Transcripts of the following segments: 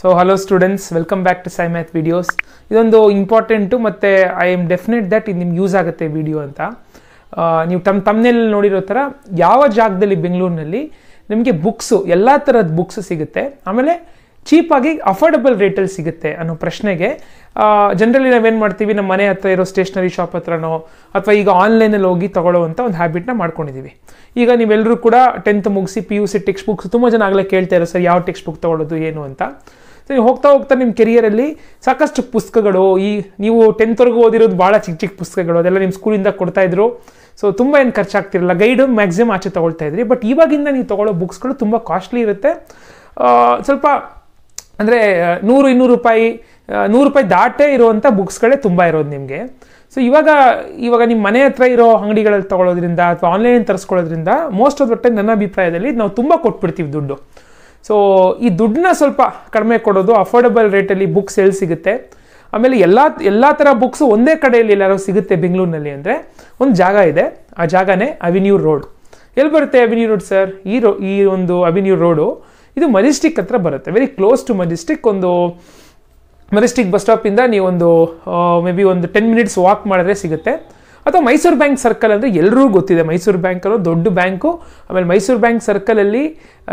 so hello students welcome back to Sai math videos ಇದೊಂದು important ಮತ್ತು I am definite that ಇದು ನಿಮ್ಗೆ use ಆಗುತ್ತೆ ವಿಡಿಯೋ ಅಂತ ನೀವು ತಮ್ಮ ತಮ್ಮನೇಲಿ ನೋಡಿರೋ ಥರ ಯಾವ ಜಾಗದಲ್ಲಿ ಬೆಂಗಳೂರಿನಲ್ಲಿ ನಿಮಗೆ ಬುಕ್ಸು ಎಲ್ಲ ಥರದ ಬುಕ್ಸು ಸಿಗುತ್ತೆ ಆಮೇಲೆ ಚೀಪಾಗಿ ಅಫೋರ್ಡಬಲ್ ರೇಟಲ್ಲಿ ಸಿಗುತ್ತೆ ಅನ್ನೋ ಪ್ರಶ್ನೆಗೆ ಜನರಲಿ ನಾವೇನು ಮಾಡ್ತೀವಿ ನಮ್ಮ ಮನೆ ಹತ್ರ ಇರೋ ಸ್ಟೇಷನರಿ ಶಾಪ್ ಹತ್ರನೋ ಅಥವಾ ಈಗ ಆನ್ಲೈನಲ್ಲಿ ಹೋಗಿ ಅಂತ ಒಂದು ಹ್ಯಾಬಿಟ್ನ ಮಾಡ್ಕೊಂಡಿದ್ದೀವಿ ಈಗ ನೀವೆಲ್ಲರೂ ಕೂಡ ಟೆಂತ್ ಮುಗಿಸಿ P U C text books ತುಂಬ ಜನ ಆಗಲೇ ಕೇಳ್ತಾ ಇರೋ ಸರ್ ಯಾವ ಟೆಕ್ಸ್ಟ್ ಬುಕ್ ತೊಗೊಳ್ಳೋದು ಏನು ಅಂತ ನೀವು ಹೋಗ್ತಾ ಹೋಗ್ತಾ ನಿಮ್ಮ ಕೆರಿಯರಲ್ಲಿ ಸಾಕಷ್ಟು ಪುಸ್ತಕಗಳು ಈ ನೀವು ಟೆಂತ್ವರೆಗೂ ಓದಿರೋದು ಭಾಳ ಚಿಕ್ಕ ಚಿಕ್ಕ ಪುಸ್ತಕಗಳು ಅದೆಲ್ಲ ನಿಮ್ಮ ಸ್ಕೂಲಿಂದ ಕೊಡ್ತಾಯಿದ್ರು ಸೊ ತುಂಬ ಏನು ಖರ್ಚಾಗ್ತಿರಲ್ಲ ಗೈಡು ಮ್ಯಾಕ್ಸಿಮಮ್ ಆಚೆ ತೊಗೊಳ್ತಾ ಇದ್ರಿ ಬಟ್ ಇವಾಗಿಂದ ನೀವು ತೊಗೊಳ್ಳೋ ಬುಕ್ಸ್ಗಳು ತುಂಬ ಕಾಸ್ಟ್ಲಿ ಇರುತ್ತೆ ಸ್ವಲ್ಪ ಅಂದರೆ ನೂರು ಇನ್ನೂರು ರೂಪಾಯಿ ನೂರು ರೂಪಾಯಿ ದಾಟೇ ಇರುವಂಥ ಬುಕ್ಸ್ಗಳೇ ತುಂಬ ಇರೋದು ನಿಮಗೆ ಸೊ ಇವಾಗ ಇವಾಗ ನಿಮ್ಮ ಮನೆ ಹತ್ರ ಇರೋ ಅಂಗಡಿಗಳಲ್ಲಿ ತಗೊಳ್ಳೋದ್ರಿಂದ ಅಥವಾ ಆನ್ಲೈನಲ್ಲಿ ತರಿಸ್ಕೊಳ್ಳೋದ್ರಿಂದ ಮೋಸ್ಟ್ ಆಫ್ ದ ಟೈಮ್ ನನ್ನ ಅಭಿಪ್ರಾಯದಲ್ಲಿ ನಾವು ತುಂಬ ಕೊಟ್ಬಿಡ್ತೀವಿ ದುಡ್ಡು ಸೊ ಈ ದುಡ್ಡನ್ನ ಸ್ವಲ್ಪ ಕಡಿಮೆ ಕೊಡೋದು ಅಫೋರ್ಡಬಲ್ ರೇಟಲ್ಲಿ ಬುಕ್ಸ್ ಎಲ್ಲಿ ಸಿಗುತ್ತೆ ಆಮೇಲೆ ಎಲ್ಲ ಎಲ್ಲ ಥರ ಬುಕ್ಸು ಒಂದೇ ಕಡೆಯಲ್ಲಿ ಎಲ್ಲರೂ ಸಿಗುತ್ತೆ ಬೆಂಗಳೂರಿನಲ್ಲಿ ಅಂದರೆ ಒಂದು ಜಾಗ ಇದೆ ಆ ಜಾಗನೇ ಅವಿನ್ಯೂ ರೋಡ್ ಎಲ್ಲಿ ಬರುತ್ತೆ ಅವಿನ್ಯೂ ರೋಡ್ ಸರ್ ಈ ರೋ ಈ ಒಂದು ಅವಿನ್ಯೂ ರೋಡು ಇದು ಮಜೆಸ್ಟಿಕ್ ಹತ್ರ ಬರುತ್ತೆ ವೆರಿ ಕ್ಲೋಸ್ ಟು ಮಜೆಸ್ಟಿಕ್ ಒಂದು ಮಜೆಸ್ಟಿಕ್ ಬಸ್ ಸ್ಟಾಪಿಂದ ನೀವೊಂದು ಮೇ ಬಿ ಒಂದು ಟೆನ್ ಮಿನಿಟ್ಸ್ ವಾಕ್ ಮಾಡಿದ್ರೆ ಸಿಗುತ್ತೆ ಅಥವಾ ಮೈಸೂರು ಬ್ಯಾಂಕ್ ಸರ್ಕಲ್ ಅಂದರೆ ಎಲ್ಲರೂ ಗೊತ್ತಿದೆ ಮೈಸೂರು ಬ್ಯಾಂಕ್ ಅನ್ನೋ ದೊಡ್ಡ ಬ್ಯಾಂಕು ಆಮೇಲೆ ಮೈಸೂರು ಬ್ಯಾಂಕ್ ಸರ್ಕಲಲ್ಲಿ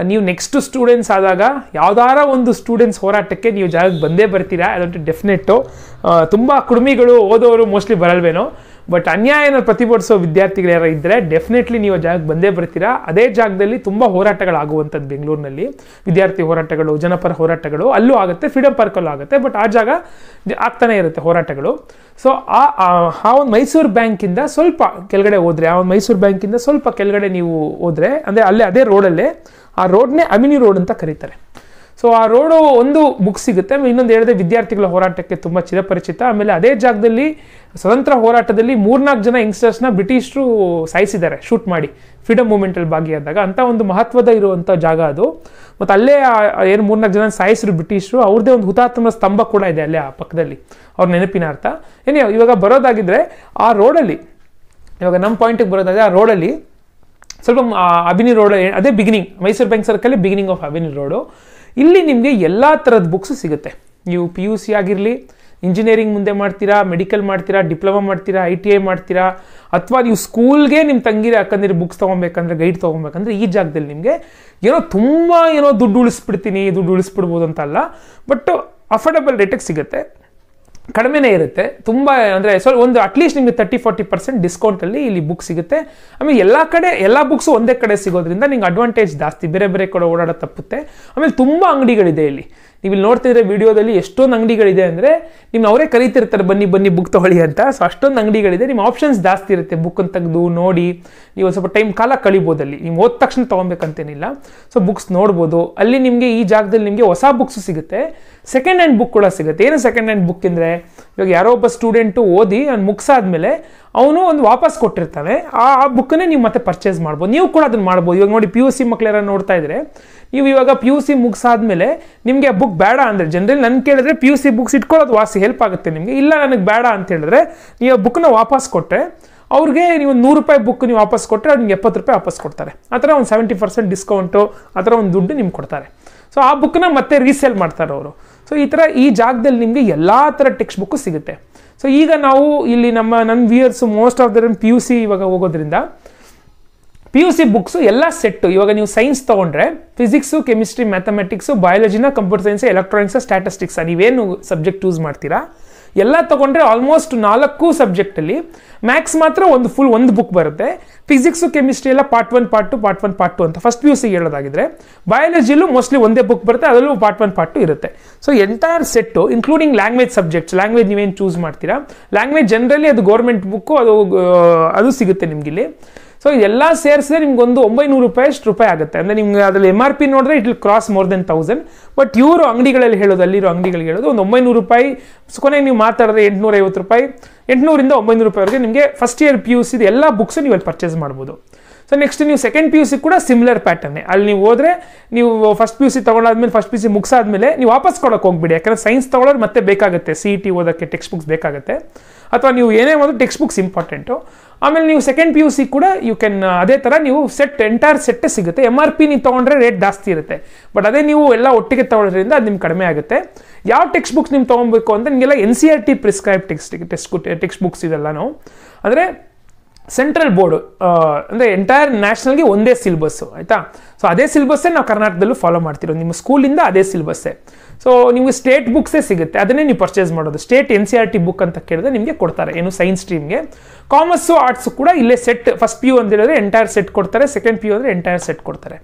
ನೀವು ನೆಕ್ಸ್ಟ್ ಸ್ಟೂಡೆಂಟ್ಸ್ ಆದಾಗ ಯಾವ್ದಾರ ಒಂದು ಸ್ಟೂಡೆಂಟ್ಸ್ ಹೋರಾಟಕ್ಕೆ ನೀವು ಜಾಗಕ್ಕೆ ಬಂದೇ ಬರ್ತೀರಾ ಅದಂತೂ ಡೆಫಿನೆಟ್ಟು ತುಂಬ ಕುಡುಮಿಗಳು ಓದೋರು ಮೋಸ್ಟ್ಲಿ ಬರಲ್ವೇನೋ ಬಟ್ ಅನ್ಯಾಯನ ಪ್ರತಿಭಟಿಸೋ ವಿದ್ಯಾರ್ಥಿಗಳು ಯಾರು ಇದ್ದರೆ ಡೆಫಿನೆಟ್ಲಿ ನೀವು ಜಾಗಕ್ಕೆ ಬಂದೇ ಬರ್ತೀರಾ ಅದೇ ಜಾಗದಲ್ಲಿ ತುಂಬ ಹೋರಾಟಗಳಾಗುವಂಥದ್ದು ಬೆಂಗಳೂರಿನಲ್ಲಿ ವಿದ್ಯಾರ್ಥಿ ಹೋರಾಟಗಳು ಜನಪರ ಹೋರಾಟಗಳು ಅಲ್ಲೂ ಆಗುತ್ತೆ ಫ್ರೀಡಮ್ ಪಾರ್ಕಲ್ಲೂ ಆಗುತ್ತೆ ಬಟ್ ಆ ಜಾಗ ಆಗ್ತಾನೆ ಇರುತ್ತೆ ಹೋರಾಟಗಳು ಸೊ ಆ ಆ ಒಂದು ಮೈಸೂರು ಬ್ಯಾಂಕಿಂದ ಸ್ವಲ್ಪ ಕೆಳಗಡೆ ಹೋದರೆ ಆ ಒಂದು ಮೈಸೂರು ಬ್ಯಾಂಕಿಂದ ಸ್ವಲ್ಪ ಕೆಳಗಡೆ ನೀವು ಹೋದರೆ ಅಂದರೆ ಅಲ್ಲೇ ಅದೇ ರೋಡಲ್ಲೇ ಆ ರೋಡ್ನೇ ಅಮಿನಿ ರೋಡ್ ಅಂತ ಕರೀತಾರೆ ಸೊ ಆ ರೋಡು ಒಂದು ಬುಕ್ ಸಿಗುತ್ತೆ ಇನ್ನೊಂದು ಹೇಳಿದೆ ವಿದ್ಯಾರ್ಥಿಗಳ ಹೋರಾಟಕ್ಕೆ ತುಂಬ ಚಿರಪರಿಚಿತ ಆಮೇಲೆ ಅದೇ ಜಾಗದಲ್ಲಿ ಸ್ವತಂತ್ರ ಹೋರಾಟದಲ್ಲಿ ಮೂರ್ನಾಲ್ಕು ಜನ ನ ಬ್ರಿಟಿಷರು ಸಾಯಿಸಿದ್ದಾರೆ ಶೂಟ್ ಮಾಡಿ ಫ್ರೀಡಮ್ ಮೂಮೆಂಟಲ್ಲಿ ಭಾಗಿಯಾದಾಗ ಅಂಥ ಒಂದು ಮಹತ್ವದ ಇರುವಂಥ ಜಾಗ ಅದು ಮತ್ತು ಅಲ್ಲೇ ಏನು ಮೂರ್ನಾಲ್ಕು ಜನ ಸಾಯಿಸಿರು ಬ್ರಿಟಿಷರು ಅವ್ರದೇ ಒಂದು ಹುತಾತ್ಮ ಸ್ತಂಭ ಕೂಡ ಇದೆ ಅಲ್ಲೇ ಆ ಪಕ್ಕದಲ್ಲಿ ಅವ್ರ ನೆನಪಿನ ಅರ್ಥ ಏನು ಇವಾಗ ಬರೋದಾಗಿದ್ರೆ ಆ ರೋಡಲ್ಲಿ ಇವಾಗ ನಮ್ಮ ಪಾಯಿಂಟಿಗೆ ಬರೋದಾದ್ರೆ ಆ ರೋಡಲ್ಲಿ ಸ್ವಲ್ಪ ಅಭಿನಿ ರೋಡ್ ಅದೇ ಬಿಗಿನಿಂಗ್ ಮೈಸೂರು ಬ್ಯಾಂಕ್ ಸರ್ಕಲ್ಲಿ ಬಿಗಿನಿಂಗ್ ಆಫ್ ಅಭಿನಿ ರೋಡು ಇಲ್ಲಿ ನಿಮಗೆ ಎಲ್ಲ ಥರದ ಬುಕ್ಸ್ ಸಿಗುತ್ತೆ ನೀವು ಪಿ ಯು ಸಿ ಆಗಿರಲಿ ಇಂಜಿನಿಯರಿಂಗ್ ಮುಂದೆ ಮಾಡ್ತೀರಾ ಮೆಡಿಕಲ್ ಮಾಡ್ತೀರಾ ಡಿಪ್ಲೊಮಾ ಮಾಡ್ತೀರಾ ಐ ಟಿ ಐ ಮಾಡ್ತೀರಾ ಅಥವಾ ನೀವು ಸ್ಕೂಲ್ಗೆ ನಿಮ್ಮ ತಂಗಿರಿ ಅಕ್ಕಂದಿರ ಬುಕ್ಸ್ ತೊಗೊಬೇಕಂದ್ರೆ ಗೈಡ್ ತೊಗೊಬೇಕಂದ್ರೆ ಈ ಜಾಗದಲ್ಲಿ ನಿಮಗೆ ಏನೋ ತುಂಬ ಏನೋ ದುಡ್ಡು ಉಳಿಸ್ಬಿಡ್ತೀನಿ ದುಡ್ಡು ಉಳಿಸ್ಬಿಡ್ಬೋದು ಅಂತ ಅಲ್ಲ ಬಟ್ ಅಫೋರ್ಡಬಲ್ ರೇಟಿಗೆ ಸಿಗುತ್ತೆ ಕಡಿಮೆನೇ ಇರುತ್ತೆ ತುಂಬ ಅಂದರೆ ಸ್ವಲ್ಪ ಒಂದು ಅಟ್ಲೀಸ್ಟ್ ನಿಮಗೆ ತರ್ಟಿ ಫೋರ್ಟಿ ಪರ್ಸೆಂಟ್ ಡಿಸ್ಕೌಂಟಲ್ಲಿ ಇಲ್ಲಿ ಬುಕ್ ಸಿಗುತ್ತೆ ಆಮೇಲೆ ಎಲ್ಲ ಕಡೆ ಎಲ್ಲ ಬುಕ್ಸು ಒಂದೇ ಕಡೆ ಸಿಗೋದ್ರಿಂದ ನಿಮ್ಗೆ ಅಡ್ವಾಂಟೇಜ್ ಜಾಸ್ತಿ ಬೇರೆ ಬೇರೆ ಕಡೆ ಓಡಾಡೋ ತಪ್ಪುತ್ತೆ ಆಮೇಲೆ ತುಂಬ ಅಂಗಡಿಗಳಿದೆ ಇಲ್ಲಿ ನೀವು ಇಲ್ಲಿ ನೋಡ್ತಿದ್ರೆ ವಿಡಿಯೋದಲ್ಲಿ ಎಷ್ಟೊಂದು ಅಂಗಡಿಗಳಿದೆ ಅಂದರೆ ನಿಮ್ಮ ಅವರೇ ಕರೀತಿರ್ತಾರೆ ಬನ್ನಿ ಬನ್ನಿ ಬುಕ್ ತೊಗೊಳ್ಳಿ ಅಂತ ಸೊ ಅಷ್ಟೊಂದು ಅಂಗಡಿಗಳಿದೆ ನಿಮ್ಮ ಆಪ್ಷನ್ಸ್ ಜಾಸ್ತಿ ಇರುತ್ತೆ ಬುಕ್ಕನ್ನು ತೆಗೆದು ನೋಡಿ ನೀವು ಸ್ವಲ್ಪ ಟೈಮ್ ಕಾಲ ಅಲ್ಲಿ ನೀವು ಓದ್ ತಕ್ಷಣ ತೊಗೊಬೇಕಂತೇನಿಲ್ಲ ಸೊ ಬುಕ್ಸ್ ನೋಡ್ಬೋದು ಅಲ್ಲಿ ನಿಮಗೆ ಈ ಜಾಗದಲ್ಲಿ ನಿಮಗೆ ಹೊಸ ಬುಕ್ಸು ಸಿಗುತ್ತೆ ಸೆಕೆಂಡ್ ಹ್ಯಾಂಡ್ ಬುಕ್ ಕೂಡ ಸಿಗುತ್ತೆ ಏನು ಸೆಕೆಂಡ್ ಹ್ಯಾಂಡ್ ಬುಕ್ ಅಂದರೆ ಇವಾಗ ಯಾರೋ ಒಬ್ಬ ಸ್ಟೂಡೆಂಟು ಓದಿ ಅವ್ನು ಮುಗಿಸಾದ್ಮೇಲೆ ಅವನು ಒಂದು ವಾಪಸ್ ಕೊಟ್ಟಿರ್ತಾನೆ ಆ ಬುಕ್ಕನ್ನೇ ನೀವು ಮತ್ತೆ ಪರ್ಚೇಸ್ ಮಾಡ್ಬೋದು ನೀವು ಕೂಡ ಅದನ್ನು ಮಾಡ್ಬೋದು ಇವಾಗ ನೋಡಿ ಪಿ ಯು ಸಿ ಮಕ್ಕಳೆಲ್ಲ ನೋಡ್ತಾ ಇದ್ರೆ ನೀವು ಇವಾಗ ಪಿ ಯು ಸಿ ಮುಗಿಸಾದ್ಮೇಲೆ ನಿಮಗೆ ಆ ಬುಕ್ ಬೇಡ ಅಂದರೆ ಜನರಲ್ಲಿ ನನ್ನ ಕೇಳಿದ್ರೆ ಪಿ ಯು ಸಿ ಬುಕ್ಸ್ ಇಟ್ಕೊಳ್ಳೋದು ವಾಸಿ ಹೆಲ್ಪ್ ಆಗುತ್ತೆ ನಿಮಗೆ ಇಲ್ಲ ನನಗೆ ಬೇಡ ಅಂತ ಹೇಳಿದ್ರೆ ನೀವು ಆ ಬುಕ್ನ ವಾಪಸ್ ಕೊಟ್ಟರೆ ಅವ್ರಿಗೆ ನೀವು ನೂರು ರೂಪಾಯಿ ಬುಕ್ ನೀವು ವಾಪಸ್ ಕೊಟ್ಟರೆ ಅವ್ರಿಗೆ ಎಪ್ಪತ್ತು ರೂಪಾಯಿ ವಾಪಸ್ ಕೊಡ್ತಾರೆ ಆ ಥರ ಒಂದು ಸೆವೆಂಟಿ ಪರ್ಸೆಂಟ್ ಡಿಸ್ಕೌಂಟು ಆ ಥರ ಒಂದು ದುಡ್ಡು ನಿಮ್ಗೆ ಕೊಡ್ತಾರೆ ಸೊ ಆ ಬುಕ್ನ ಮತ್ತೆ ರೀಸೇಲ್ ಮಾಡ್ತಾರೆ ಅವರು ಸೊ ಈ ಥರ ಈ ಜಾಗದಲ್ಲಿ ನಿಮಗೆ ಎಲ್ಲ ಥರ ಟೆಕ್ಸ್ಟ್ ಬುಕ್ಕು ಸಿಗುತ್ತೆ ಸೊ ಈಗ ನಾವು ಇಲ್ಲಿ ನಮ್ಮ ನನ್ನ viewers most of run P U C ಇವಾಗ ಹೋಗೋದ್ರಿಂದ ಪಿ ಯು ಸಿ ಬುಕ್ಸು ಎಲ್ಲ ಸೆಟ್ಟು ಇವಾಗ ನೀವು ಸೈನ್ಸ್ ತೊಗೊಂಡ್ರೆ ಫಿಸಿಕ್ಸು ಕೆಮಿಸ್ಟ್ರಿ ಮ್ಯಾಥಮೆಟಿಕ್ಸು ಬಯಾಲಜಿನ ಕಂಪ್ಯೂಟರ್ ಸೈನ್ಸ್ ಎಲೆಕ್ಟ್ರಾನಿಕ್ಸ್ ಸ್ಟ್ಯಾಟಿಸ್ಟಿಕ್ಸ್ ನೀವೇನು ಸಬ್ಜೆಕ್ಟ್ ಚೂಸ್ ಮಾಡ್ತೀರಾ ಎಲ್ಲ ತಗೊಂಡ್ರೆ ಆಲ್ಮೋಸ್ಟ್ ನಾಲ್ಕು ಸಬ್ಜೆಕ್ಟಲ್ಲಿ ಮ್ಯಾಥ್ಸ್ ಮಾತ್ರ ಒಂದು ಫುಲ್ ಒಂದು ಬುಕ್ ಬರುತ್ತೆ ಫಿಸಿಕ್ಸು ಕೆಮಿಸ್ಟ್ರಿ ಎಲ್ಲ part one part two part one part two ಅಂತ ಫಸ್ಟ್ ಪಿ ಯು ಸಿಗೆ ಹೇಳೋದಾಗಿದ್ರೆ ಬಯಾಲಜಿಲೂ ಮೋಸ್ಟ್ಲಿ ಒಂದೇ ಬುಕ್ ಬರುತ್ತೆ ಅದರಲ್ಲೂ ಪಾರ್ಟ್ ಒನ್ ಪಾರ್ಟ್ ಟು ಇರುತ್ತೆ so entire set including language subjects language ನೀವೇನು ಚೂಸ್ ಮಾಡ್ತೀರಾ ಲ್ಯಾಂಗ್ವೇಜ್ ಜನರಲಿ ಅದು ಗೌರ್ಮೆಂಟ್ ಬುಕ್ಕು ಅದು ಅದು ಸಿಗುತ್ತೆ ಇಲ್ಲಿ ಸೊ ಇದೆಲ್ಲ ಸೇರಿಸಿದ್ರೆ ನಿಮ್ಗೊಂದು ಒಂಬೈನೂರು ರೂಪಾಯಿ ಅಷ್ಟು ರೂಪಾಯಿ ಆಗುತ್ತೆ ಅಂದರೆ ನಿಮ್ಗೆ ಅದರಲ್ಲಿ ಎಮ್ ಆರ್ ಪಿ ನೋಡಿದ್ರೆ it will cross more than thousand but ಇವರು ಅಂಗಡಿಗಳಲ್ಲಿ ಹೇಳೋದು ಅಲ್ಲಿರೋ ಅಂಗಡಿಗಳಿಗೆ ಹೇಳೋದು ಒಂದು ಒಂಬೈನೂರು ರೂಪಾಯಿ ಕೊನೆ ನೀವು ಮಾತಾಡಿದ್ರೆ ಐವತ್ತು ರೂಪಾಯಿ ಎಂಟುನೂರಿಂದ ಒಂಬೈನೂರು ರೂಪಾಯಿವರೆಗೆ ನಿಮಗೆ ಫಸ್ಟ್ ಇಯರ್ ಪಿ ಯು ಸಿದು ಎಲ್ಲ ಬುಕ್ಸು ನೀವು ಅಲ್ಲಿ ಪರ್ಚೇಸ್ ಮಾಡ್ಬೋದು ಸೊ ನೆಕ್ಸ್ಟ್ ನೀವು ಸೆಕೆಂಡ್ ಪಿ ಯು ಸಿ ಕೂಡ ಸಿಮಿಲರ್ ಪ್ಯಾಟರ್ನೇ ಅಲ್ಲಿ ನೀವು ಹೋದರೆ ನೀವು ಫಸ್ಟ್ ಪಿ ಯು ಸಿ ತೊಗೊಂಡಾದ್ಮೇಲೆ ಫಸ್ಟ್ ಪಿ ಯು ಸಿ ಮುಗಿಸಾದ್ಮೇಲೆ ನೀವು ವಾಪಸ್ ಕೊಡೋಕೆ ಹೋಗ್ಬಿಡಿ ಯಾಕಂದರೆ ಸೈನ್ಸ್ ತಗೊಳ್ಳೋರು ಮತ್ತೆ ಬೇಕಾಗುತ್ತೆ ಸಿ ಇ ಟಿ ಓದೋಕ್ಕೆ ಟೆಕ್ಸ್ಟ್ ಬುಕ್ಸ್ ಬೇಕಾಗುತ್ತೆ ಅಥವಾ ನೀವು ಏನೇ ಒಂದು ಟೆಕ್ಸ್ಟ್ ಬುಕ್ಸ್ ಇಂಪಾರ್ಟೆಂಟು ಆಮೇಲೆ ನೀವು ಸೆಕೆಂಡ್ ಪಿ ಯು ಸಿ ಕೂಡ ಯು ಕ್ಯಾನ್ ಅದೇ ಥರ ನೀವು ಸೆಟ್ ಎಂಟೈರ್ ಸೆಟ್ಟೇ ಸಿಗುತ್ತೆ ಎಮ್ ಆರ್ ಪಿ ನೀವು ತೊಗೊಂಡ್ರೆ ರೇಟ್ ಜಾಸ್ತಿ ಇರುತ್ತೆ ಬಟ್ ಅದೇ ನೀವು ಎಲ್ಲ ಒಟ್ಟಿಗೆ ತೊಗೊಳ್ಳೋದ್ರಿಂದ ಅದು ನಿಮ್ಗೆ ಕಡಿಮೆ ಆಗುತ್ತೆ ಯಾವ ಟೆಕ್ಸ್ಟ್ ಬುಕ್ಸ್ ನೀವು ತೊಗೊಬೇಕು ಅಂತ ನಿಮಗೆಲ್ಲ N C R T prescribe text text text books ಇದೆಲ್ಲ ನಾವು ಅಂದರೆ ಸೆಂಟ್ರಲ್ ಬೋರ್ಡು ಅಂದರೆ ಎಂಟೈರ್ ನ್ಯಾಷನಲ್ಗೆ ಒಂದೇ ಸಿಲ್ಬಸ್ಸು ಆಯಿತಾ ಸೊ ಅದೇ ಸಿಲ್ಬಸ್ಸೇ ನಾವು ಕರ್ನಾಟಕದಲ್ಲೂ ಫಾಲೋ ಮಾಡ್ತಿರೋದು ನಿಮ್ಮ ಸ್ಕೂಲಿಂದ ಅದೇ ಸಿಲ್ಬಸ್ಸೇ ಸೊ ನಿಮಗೆ ಸ್ಟೇಟ್ ಬುಕ್ಸೇ ಸಿಗುತ್ತೆ ಅದನ್ನೇ ನೀವು ಪರ್ಚೇಸ್ ಮಾಡೋದು state N C R T book ಅಂತ ಕೇಳಿದ್ರೆ ನಿಮಗೆ ಕೊಡ್ತಾರೆ ಏನು ಸೈನ್ಸ್ ಸ್ಟ್ರೀಮ್ಗೆ ಕಾಮರ್ಸು ಆರ್ಟ್ಸು ಕೂಡ ಇಲ್ಲೇ ಸೆಟ್ ಫಸ್ಟ್ ಪಿ ಯು ಅಂತ ಹೇಳಿದ್ರೆ ಎಂಟೈರ್ ಸೆಟ್ ಕೊಡ್ತಾರೆ ಸೆಕೆಂಡ್ ಪಿ ಯು ಅಂದರೆ ಎಂಟೈರ್ ಸೆಟ್ ಕೊಡ್ತಾರೆ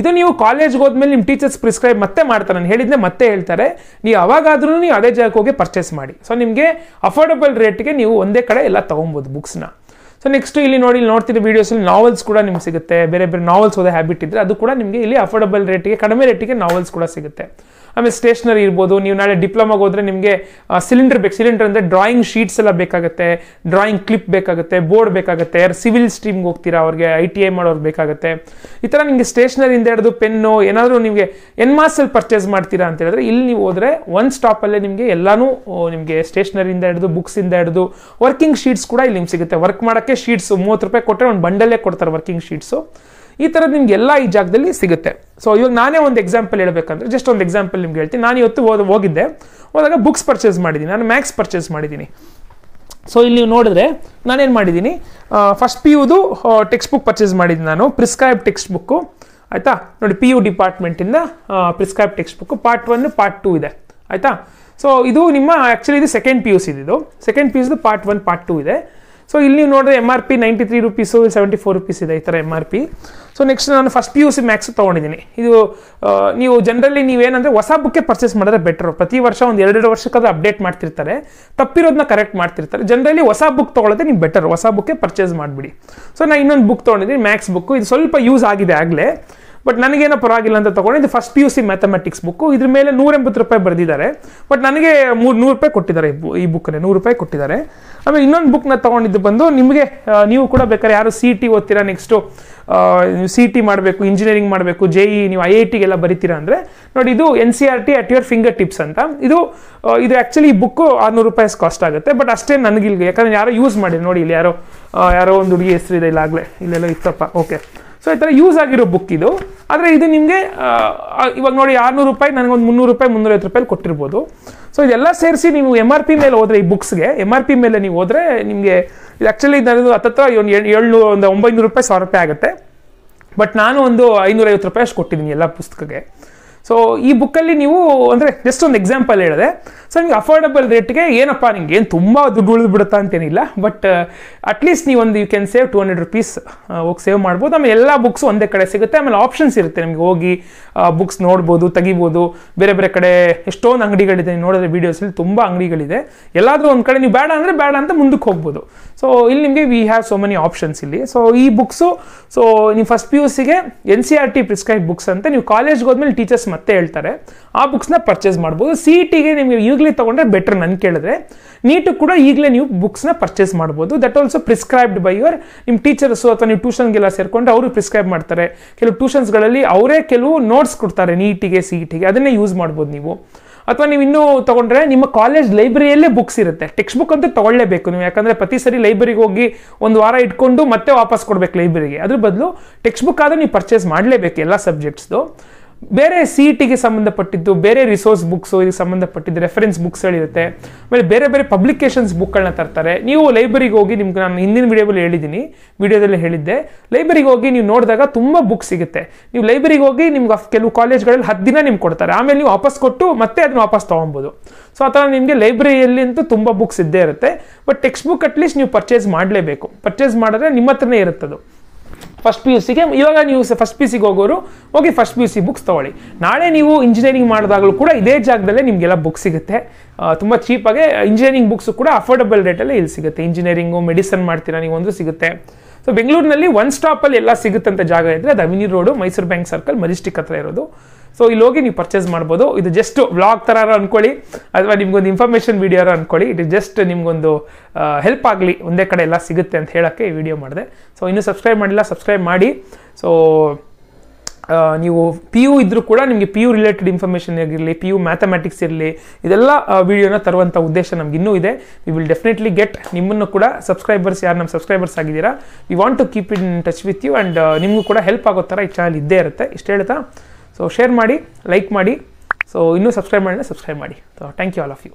ಇದು ನೀವು ಕಾಲೇಜ್ಗೆ ಹೋದ್ಮೇಲೆ ನಿಮ್ಮ ಟೀಚರ್ಸ್ ಪ್ರಿಸ್ಕ್ರೈಬ್ ಮತ್ತೆ ಮಾಡ್ತಾರೆ ನಾನು ಹೇಳಿದ್ದೆ ಮತ್ತೆ ಹೇಳ್ತಾರೆ ನೀವು ಅವಾಗಾದ್ರೂ ನೀವು ಅದೇ ಜಾಗಕ್ಕೆ ಹೋಗಿ ಪರ್ಚೇಸ್ ಮಾಡಿ ಸೊ ನಿಮಗೆ ಅಫೋರ್ಡಬಲ್ ರೇಟ್ಗೆ ನೀವು ಒಂದೇ ಕಡೆ ಎಲ್ಲ ತೊಗೊಬೋದು ಬುಕ್ಸ್ನ ಸೊ ನೆಕ್ಸ್ಟ್ ಇಲ್ಲಿ ನೋಡಿ ಇಲ್ಲಿ ನೋಡ್ತಿರೋ ವೀಡಿಯೋಸಲ್ಲಿ ನಾವೆಲ್ಸ್ ಕೂಡ ನಿಮ್ಗೆ ಸಿಗುತ್ತೆ ಬೇರೆ ಬೇರೆ ನಾವೆಲ್ಸ್ ಓದೋ ಹ್ಯಾಬಿಟ್ ಇದ್ರೆ ಅದು ಕೂಡ ನಿಮಗೆ ಇಲ್ಲಿ ಅಫೋರ್ಡಬಲ್ ರೇಟಿಗೆ ಕಡಿಮೆ ರೇಟಿಗೆ ನಾವೆಲ್ಸ್ ಕೂಡ ಸಿಗುತ್ತೆ ಆಮೇಲೆ ಸ್ಟೇಷನರಿ ಇರ್ಬೋದು ನೀವು ನಾಳೆ ಡಿಪ್ಲೊಮಾಗೆ ಹೋದರೆ ನಿಮಗೆ ಸಿಲಿಂಡರ್ ಬೇಕು ಸಿಲಿಂಡರ್ ಅಂದರೆ ಡ್ರಾಯಿಂಗ್ ಶೀಟ್ಸ್ ಎಲ್ಲ ಬೇಕಾಗುತ್ತೆ ಡ್ರಾಯಿಂಗ್ ಕ್ಲಿಪ್ ಬೇಕಾಗುತ್ತೆ ಬೋರ್ಡ್ ಬೇಕಾಗುತ್ತೆ ಸಿವಿಲ್ ಸ್ಟ್ರೀಮ್ಗೆ ಹೋಗ್ತೀರಾ ಅವ್ರಿಗೆ ಐ ಟಿ ಐ ಮಾಡೋರು ಬೇಕಾಗುತ್ತೆ ಈ ಥರ ನಿಮಗೆ ಸ್ಟೇಷನರಿಯಿಂದ ಹಿಡಿದು ಪೆನ್ನು ಏನಾದರೂ ನಿಮಗೆ ಎನ್ ಮಾಸಲ್ಲಿ ಪರ್ಚೇಸ್ ಮಾಡ್ತೀರಾ ಅಂತ ಹೇಳಿದ್ರೆ ಇಲ್ಲಿ ನೀವು ಹೋದರೆ ಒನ್ ಸ್ಟಾಪಲ್ಲೇ ನಿಮಗೆ ಎಲ್ಲಾನು ನಿಮಗೆ ಸ್ಟೇಷನರಿಂದ ಹಿಡಿದು ಬುಕ್ಸಿಂದ ಹಿಡಿದು ವರ್ಕಿಂಗ್ ಶೀಟ್ಸ್ ಕೂಡ ಇಲ್ಲಿ ನಿಮ್ಗೆ ಸಿಗುತ್ತೆ ವರ್ಕ್ ಮಾಡೋಕ್ಕೆ ಶೀಟ್ಸು ಮೂವತ್ತು ರೂಪಾಯಿ ಕೊಟ್ಟರೆ ಒಂದು ಬಂಡಲ್ಲೇ ಕೊಡ್ತಾರೆ ವರ್ಕಿಂಗ್ ಶೀಟ್ಸು ಈ ಥರದ್ದು ನಿಮ್ಗೆ ಎಲ್ಲ ಈ ಜಾಗದಲ್ಲಿ ಸಿಗುತ್ತೆ ಸೊ ಇವಾಗ ನಾನೇ ಒಂದು ಎಕ್ಸಾಂಪಲ್ ಹೇಳ್ಬೇಕಂದ್ರೆ ಜಸ್ಟ್ ಒಂದು ಎಕ್ಸಾಂಪಲ್ ನಿಮ್ಗೆ ಹೇಳ್ತೀನಿ ನಾನು ಇವತ್ತು ಹೋಗಿದ್ದೆ ಹೋದಾಗ ಬುಕ್ಸ್ ಪರ್ಚೇಸ್ ಮಾಡಿದ್ದೀನಿ ನಾನು ಮ್ಯಾಕ್ಸ್ ಪರ್ಚೇಸ್ ಮಾಡಿದ್ದೀನಿ ಸೊ ಇಲ್ಲಿ ನೀವು ನೋಡಿದ್ರೆ ನಾನೇನು ಮಾಡಿದ್ದೀನಿ ಫಸ್ಟ್ ಪಿ ಯುದು ಟೆಕ್ಸ್ಟ್ ಬುಕ್ ಪರ್ಚೇಸ್ ಮಾಡಿದ್ದೀನಿ ನಾನು ಪ್ರಿಸ್ಕ್ರೈಬ್ ಟೆಕ್ಸ್ಟ್ ಬುಕ್ಕು ಆಯಿತಾ ನೋಡಿ ಪಿ ಯು ಡಿಪಾರ್ಟ್ಮೆಂಟಿಂದ prescribe text book part one part two ಇದೆ ಆಯಿತಾ ಸೊ ಇದು ನಿಮ್ಮ ಆ್ಯಕ್ಚುಲಿ ಇದು ಸೆಕೆಂಡ್ ಪಿ ಯು ಸಿದು ಸೆಕೆಂಡ್ ಪಿ ದು ಪಾರ್ಟ್ ಒನ್ ಪಾರ್ಟ್ ಟು ಇದೆ ಸೊ ಇಲ್ಲಿ ನೀವು ನೋಡಿದ್ರೆ M R P ninety three rupees seventy four rupees ಇದೆ ಈ ಥರ M R P so next ನಾನು first P U C max ತೊಗೊಂಡಿದ್ದೀನಿ ಇದು ನೀವು ಜನರಲಿ ನೀವೇನಂದ್ರೆ ಹೊಸ ಬುಕ್ಕೆ ಪರ್ಚೇಸ್ ಮಾಡಿದ್ರೆ ಬೆಟರ್ ಪ್ರತಿ ವರ್ಷ ಒಂದು ಎರಡೆರಡು ವರ್ಷಕ್ಕಾದ್ರೂ ಅಪ್ಡೇಟ್ ಮಾಡ್ತಿರ್ತಾರೆ ತಪ್ಪಿರೋದನ್ನ ಕರೆಕ್ಟ್ ಮಾಡ್ತಿರ್ತಾರೆ ಜನರಲಿ ಹೊಸ ಬುಕ್ ತೊಗೊಳೋದೇ ನೀವು ಬೆಟರ್ ಹೊಸ ಬುಕ್ಕೆ ಪರ್ಚೇಸ್ ಮಾಡಿಬಿಡಿ ಸೊ ನಾನು ಇನ್ನೊಂದು ಬುಕ್ ತೊಗೊಂಡಿದ್ದೀನಿ ಮ್ಯಾಕ್ಸ್ ಬುಕ್ ಇದು ಸ್ವಲ್ಪ ಯೂಸ್ ಆಗಿದೆ ಆಗಲೇ ಬಟ್ ನನಗೇನೋ ಪರವಾಗಿಲ್ಲ ಅಂತ ತೊಗೊಂಡು ಇದು first P U C mathematics book ಇದ್ರ ಮೇಲೆ ನೂರೆಂಬತ್ತು ರೂಪಾಯಿ ಬರೆದಿದ್ದಾರೆ ಬಟ್ ನನಗೆ ಮೂರು ನೂರು ರೂಪಾಯಿ ಕೊಟ್ಟಿದ್ದಾರೆ ಈ ಬುಕ್ಕನ್ನೇ ನೂರು ರೂಪಾಯಿ ಕೊಟ್ಟಿದ್ದಾರೆ ಆಮೇಲೆ ಇನ್ನೊಂದು ಬುಕ್ನ ತೊಗೊಂಡಿದ್ದು ಬಂದು ನಿಮಗೆ ನೀವು ಕೂಡ ಬೇಕಾದ್ರೆ ಯಾರು ಸಿ ಟಿ ಓದ್ತೀರಾ ನೆಕ್ಸ್ಟು ಸಿ ಟಿ ಮಾಡಬೇಕು ಇಂಜಿನಿಯರಿಂಗ್ ಮಾಡಬೇಕು ಜೆ ಇ ನೀವು ಐ ಐ ಟಿಗೆಲ್ಲ ಬರೀತೀರಾ ಅಂದರೆ ನೋಡಿ ಇದು N C R T at your fingertips ಅಂತ ಇದು ಇದು ಆ್ಯಕ್ಚುಲಿ ಈ ಬುಕ್ಕು ಆರ್ನೂರು ರೂಪಾಯಿ ಕಾಸ್ಟ್ ಆಗುತ್ತೆ ಬಟ್ ಅಷ್ಟೇ ನನಗಿಲ್ಲ ಯಾಕಂದರೆ ಯಾರೋ ಯೂಸ್ ಮಾಡಿ ನೋಡಿ ಇಲ್ಲಿ ಯಾರೋ ಯಾರೋ ಒಂದು ಹುಡುಗಿ ಇದೆ ಇಲ್ಲಾಗಲೇ ಇಲ್ಲೆಲ್ಲ ಇತ್ತಪ್ಪ ಓಕೆ ಸೊ ಈ ಥರ ಯೂಸ್ ಆಗಿರೋ ಬುಕ್ ಇದು ಆದರೆ ಇದು ನಿಮಗೆ ಇವಾಗ ನೋಡಿ ಆರುನೂರು ರೂಪಾಯಿ ನನಗೊಂದು ಮುನ್ನೂರು ರೂಪಾಯಿ ಮುನ್ನೂರೈವತ್ತು ರೂಪಾಯಿ ಕೊಟ್ಟಿರ್ಬೋದು ಸೊ ಇದೆಲ್ಲ ಸೇರಿಸಿ ನೀವು ಎಮ್ ಆರ್ ಪಿ ಮೇಲೆ ಹೋದರೆ ಈ ಬುಕ್ಸ್ಗೆ ಎಮ್ ಆರ್ ಪಿ ಮೇಲೆ ನೀವು ಹೋದರೆ ನಿಮಗೆ ಇದು ಆ್ಯಕ್ಚುಲಿ ನಾನು ಹತ್ತತ್ರ ಒಂದು ಏಳ್ನೂರು ಒಂದು ಒಂಬೈನೂರು ರೂಪಾಯಿ ಸಾವಿರ ರೂಪಾಯಿ ಆಗುತ್ತೆ ಬಟ್ ನಾನು ಒಂದು ಐನೂರೈವತ್ತು ರೂಪಾಯಿ ಅಷ್ಟು ಕೊಟ್ಟಿದ್ದೀನಿ ಎಲ್ಲ ಪುಸ್ತಕಕ್ಕೆ ಸೊ ಈ ಬುಕ್ಕಲ್ಲಿ ನೀವು ಅಂದರೆ ಜಸ್ಟ್ ಒಂದು ಎಕ್ಸಾಂಪಲ್ ಹೇಳಿದೆ ಸೊ ನಿಮ್ಗೆ ಅಫೋರ್ಡಬಲ್ ರೇಟ್ಗೆ ಏನಪ್ಪ ನಿಮ್ಗೆ ಏನು ತುಂಬ ದುಡ್ಡು ಉಳಿದು ಅಂತೇನಿಲ್ಲ ಬಟ್ ಅಟ್ಲೀಸ್ಟ್ uh, ನೀವು ಒಂದು you can save two hundred rupees ಹೋಗಿ ಸೇವ್ ಮಾಡ್ಬೋದು ಆಮೇಲೆ ಎಲ್ಲ ಬುಕ್ಸ್ ಒಂದೇ ಕಡೆ ಸಿಗುತ್ತೆ ಆಮೇಲೆ ಆಪ್ಷನ್ಸ್ ಇರುತ್ತೆ ನಿಮಗೆ ಹೋಗಿ ಬುಕ್ಸ್ ನೋಡ್ಬೋದು ತೆಗಿಬೋದು ಬೇರೆ ಬೇರೆ ಕಡೆ ಎಷ್ಟೊಂದು ಅಂಗಡಿಗಳಿದೆ ನೀವು ನೋಡಿದ್ರೆ ವೀಡಿಯೋಸಲ್ಲಿ ತುಂಬ ಅಂಗಡಿಗಳಿದೆ ಎಲ್ಲಾದರೂ ಒಂದು ಕಡೆ ನೀವು ಬೇಡ ಅಂದರೆ ಬೇಡ ಅಂತ ಮುಂದಕ್ಕೆ ಹೋಗ್ಬೋದು ಸೊ ಇಲ್ಲಿ ನಿಮಗೆ we have so many options ಇಲ್ಲಿ ಸೊ ಈ ಬುಕ್ಸು ಸೊ ನೀವು ಫಸ್ಟ್ ಪಿ ಯು ಸಿಗೆ N C R T prescribe books ಅಂತ ನೀವು ಕಾಲೇಜ್ಗೆ ಹೋದ್ಮೇಲೆ ಟೀಚರ್ಸ್ ಮತ್ತೆ ಹೇಳ್ತಾರೆ ಆ ಬುಕ್ಸ್ನ ಪರ್ಚೇಸ್ ಮಾಡ್ಬೋದು ಸಿ ಇ e ಟಿಗೆ ನಿಮಗೆ ಈಗ ಈಗಲೇ ತೊಗೊಂಡ್ರೆ ಬೆಟರ್ ನನ್ ಕೇಳಿದ್ರೆ ನೀಟು ಕೂಡ ಈಗಲೇ ನೀವು ಬುಕ್ಸ್ನ ಪರ್ಚೇಸ್ ಮಾಡ್ಬೋದು that also prescribed by your ನಿಮ್ಮ ಟೀಚರ್ಸ್ ಅಥವಾ ನೀವು ಟ್ಯೂಷನ್ಗೆಲ್ಲ ಸೇರಿಕೊಂಡು ಅವರು ಪ್ರಿಸ್ಕ್ರೈಬ್ ಮಾಡ್ತಾರೆ ಕೆಲವು ಟ್ಯೂಷನ್ಸ್ಗಳಲ್ಲಿ ಅವರೇ ಕೆಲವು ನೋಟ್ಸ್ ಕೊಡ್ತಾರೆ ನೀಟಿಗೆ ಸಿ ಇಟಿಗೆ ಅದನ್ನೇ ಯೂಸ್ ಮಾಡ್ಬೋದು ನೀವು ಅಥವಾ ನೀವು ಇನ್ನೂ ತೊಗೊಂಡ್ರೆ ನಿಮ್ಮ ಕಾಲೇಜ್ ಲೈಬ್ರರಿಯಲ್ಲೇ ಬುಕ್ಸ್ ಇರುತ್ತೆ ಟೆಕ್ಸ್ಟ್ ಬುಕ್ ಅಂತ ತೊಗೊಳ್ಳೇಬೇಕು ನೀವು ಯಾಕಂದ್ರೆ ಪ್ರತಿ ಸರಿ ಲೈಬ್ರರಿಗೆ ಹೋಗಿ ಒಂದು ವಾರ ಇಟ್ಕೊಂಡು ಮತ್ತೆ ವಾಪಸ್ ಕೊಡ್ಬೇಕು ಲೈಬ್ರರಿಗೆ ಅದ್ರ ಬದಲು ಟೆಕ್ಸ್ಟ್ ಬುಕ್ ಆದ್ರೆ ನೀವು ಪರ್ಚೇಸ್ ಮಾಡಲೇಬೇಕು ಎಲ್ಲ ಸಬ್ಜೆಕ್ಟ್ಸ್ದು ಬೇರೆ ಸಿಟಿಗೆ e ಸಂಬಂಧಪಟ್ಟಿದ್ದು ಬೇರೆ ರಿಸೋರ್ಸ್ ಬುಕ್ಸು ಇದಕ್ಕೆ ಸಂಬಂಧಪಟ್ಟಿದ್ದು ರೆಫರೆನ್ಸ್ ಬುಕ್ಸ್ಗಳಿರುತ್ತೆ ಆಮೇಲೆ ಬೇರೆ ಬೇರೆ ಪಬ್ಲಿಕೇಶನ್ಸ್ ಬುಕ್ಗಳನ್ನ ತರ್ತಾರೆ ನೀವು ಲೈಬ್ರರಿಗೆ ಹೋಗಿ ನಿಮ್ಗೆ ನಾನು ಹಿಂದಿನ ವಿಡಿಯೋದಲ್ಲಿ ಹೇಳಿದ್ದೀನಿ ವಿಡಿಯೋದಲ್ಲಿ ಹೇಳಿದ್ದೆ ಲೈಬ್ರರಿಗೆ ಹೋಗಿ ನೀವು ನೋಡಿದಾಗ ತುಂಬ ಬುಕ್ ಸಿಗುತ್ತೆ ನೀವು ಲೈಬ್ರರಿಗೆ ಹೋಗಿ ನಿಮ್ಗೆ ಕೆಲವು ಕಾಲೇಜ್ಗಳಲ್ಲಿ ಹತ್ತು ದಿನ ನಿಮ್ಗೆ ಕೊಡ್ತಾರೆ ಆಮೇಲೆ ನೀವು ವಾಪಸ್ ಕೊಟ್ಟು ಮತ್ತೆ ಅದನ್ನ ವಾಪಸ್ ತೊಗೊಬೋದು ಸೊ ಆ ಥರ ನಿಮಗೆ ಲೈಬ್ರರಿಯಲ್ಲಿ ಅಂತೂ ತುಂಬ ಬುಕ್ಸ್ ಇದ್ದೇ ಇರುತ್ತೆ ಬಟ್ ಟೆಕ್ಸ್ಟ್ ಬುಕ್ ಅಟ್ಲೀಸ್ಟ್ ನೀವು ಪರ್ಚೇಸ್ ಮಾಡಲೇಬೇಕು ಪರ್ಚೇಸ್ ಮಾಡಿದ್ರೆ ನಿಮ್ಮ ಹತ್ರನೇ ಇರುತ್ತದು ಫಸ್ಟ್ ಪಿ ಯು ಸಿಗೆ ಇವಾಗ ನೀವು ಫಸ್ಟ್ ಪಿ ಸಿಗೆ ಹೋಗೋರು okay first P U C books ತೊಗೊಳ್ಳಿ ನಾಳೆ ನೀವು ಇಂಜಿನಿಯರಿಂಗ್ ಮಾಡಿದಾಗಲೂ ಕೂಡ ಇದೇ ಜಾಗದಲ್ಲೇ ನಿಮಗೆಲ್ಲ ಬುಕ್ ಸಿಗುತ್ತೆ ತುಂಬ ಆಗಿ ಇಂಜಿನಿಯರಿಂಗ್ ಬುಕ್ಸ್ ಕೂಡ ಅಫೋರ್ಡಬಲ್ ರೇಟಲ್ಲೇ ಇಲ್ಲಿ ಸಿಗುತ್ತೆ ಇಂಜಿನಿಯರಿಂಗು ಮೆಡಿಸನ್ ಮಾಡ್ತೀರಾ ನೀವು ಒಂದು ಸಿಗುತ್ತೆ ಸೊ ಬೆಂಗಳೂರಿನಲ್ಲಿ ಒನ್ ಸ್ಟಾಪಲ್ಲಿ ಎಲ್ಲ ಸಿಗುತ್ತಂತ ಜಾಗ ಇದ್ದರೆ ಅದು avenue road Mysore bank circle Majestic ಹತ್ರ ಇರೋದು ಸೊ ಇಲ್ಲಿ ಹೋಗಿ ನೀವು ಪರ್ಚೇಸ್ ಮಾಡ್ಬೋದು ಇದು ಜಸ್ಟ್ ವ್ಲಾಗ್ ಥರ ಅಂದ್ಕೊಳ್ಳಿ ಅಥವಾ ನಿಮ್ಗೊಂದು ಇನ್ಫಾರ್ಮೇಷನ್ ವೀಡಿಯೋ ಅಂದ್ಕೊಳ್ಳಿ ಇಟ್ ಜಸ್ಟ್ ನಿಮ್ಗೊಂದು ಹೆಲ್ಪ್ ಆಗಲಿ ಒಂದೇ ಕಡೆ ಎಲ್ಲ ಸಿಗುತ್ತೆ ಅಂತ ಹೇಳೋಕ್ಕೆ ಈ ವಿಡಿಯೋ ಮಾಡಿದೆ ಸೊ ಇನ್ನೂ ಸಬ್ಸ್ಕ್ರೈಬ್ ಮಾಡಿಲ್ಲ ಸಬ್ಸ್ಕ್ರೈಬ್ ಮಾಡಿ ಸೊ ನೀವು ಪಿ ಯು ಇದ್ದರೂ ಕೂಡ ನಿಮಗೆ ಪಿ ಯು ರಿಲೇಟೆಡ್ ಇನ್ಫಾರ್ಮೇಷನ್ ಆಗಿರಲಿ ಪಿ ಯು ಮ್ಯಾಥಮೆಟಿಕ್ಸ್ ಇರಲಿ ಇದೆಲ್ಲ ವಿಡಿಯೋನ ತರುವಂಥ ಉದ್ದೇಶ ನಮ್ಗೆ ಇನ್ನೂ ಇದೆ ವಿ ವಿಲ್ ಡೆಫಿನೆಟ್ಲಿ ಗೆಟ್ ನಿಮ್ಮನ್ನು ಕೂಡ ಸಬ್ಸ್ಕ್ರೈಬರ್ಸ್ ಯಾರು ನಮ್ಮ ಸಬ್ಸ್ಕ್ರೈಬರ್ಸ್ ಆಗಿದ್ದೀರಾ we want to keep in touch with you and ನಿಮಗೂ ಕೂಡ ಹೆಲ್ಪ್ ಆಗೋ ಥರ ಈ ಚಾನಲ್ ಇದ್ದೇ ಇರುತ್ತೆ ಇಷ್ಟು ಹೇಳ್ತಾ ಸೊ ಶೇರ್ ಮಾಡಿ ಲೈಕ್ ಮಾಡಿ ಸೊ ಇನ್ನೂ ಸಬ್ಸ್ಕ್ರೈಬ್ ಮಾಡಿದ್ರೆ ಸಬ್ಸ್ಕ್ರೈಬ್ ಮಾಡಿ so thank you all of you